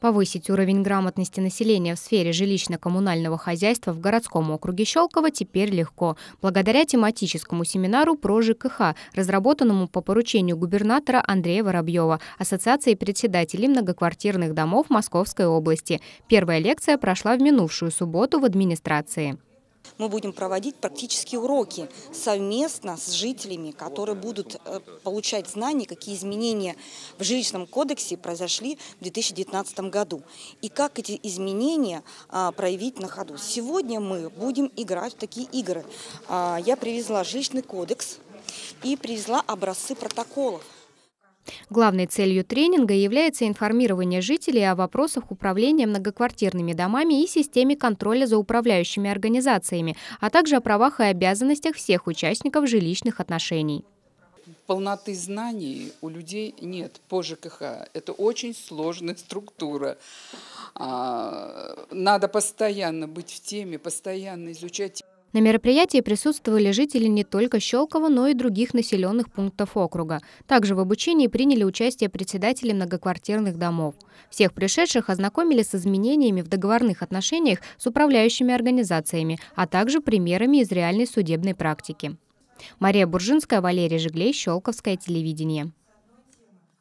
Повысить уровень грамотности населения в сфере жилищно-коммунального хозяйства в городском округе Щелково теперь легко, благодаря тематическому семинару про ЖКХ, разработанному по поручению губернатора Андрея Воробьева, Ассоциации председателей многоквартирных домов Московской области. Первая лекция прошла в минувшую субботу в администрации мы будем проводить практические уроки совместно с жителями, которые будут э, получать знания, какие изменения в жилищном кодексе произошли в 2019 году и как эти изменения а, проявить на ходу. Сегодня мы будем играть в такие игры. А, я привезла жилищный кодекс и привезла образцы протоколов. Главной целью тренинга является информирование жителей о вопросах управления многоквартирными домами и системе контроля за управляющими организациями, а также о правах и обязанностях всех участников жилищных отношений полноты знаний у людей нет по ЖКХ. Это очень сложная структура. А, надо постоянно быть в теме, постоянно изучать. На мероприятии присутствовали жители не только Щелкова, но и других населенных пунктов округа. Также в обучении приняли участие председатели многоквартирных домов. Всех пришедших ознакомили с изменениями в договорных отношениях с управляющими организациями, а также примерами из реальной судебной практики. Мария Буржинская, Валерий Жиглей, Щелковское телевидение.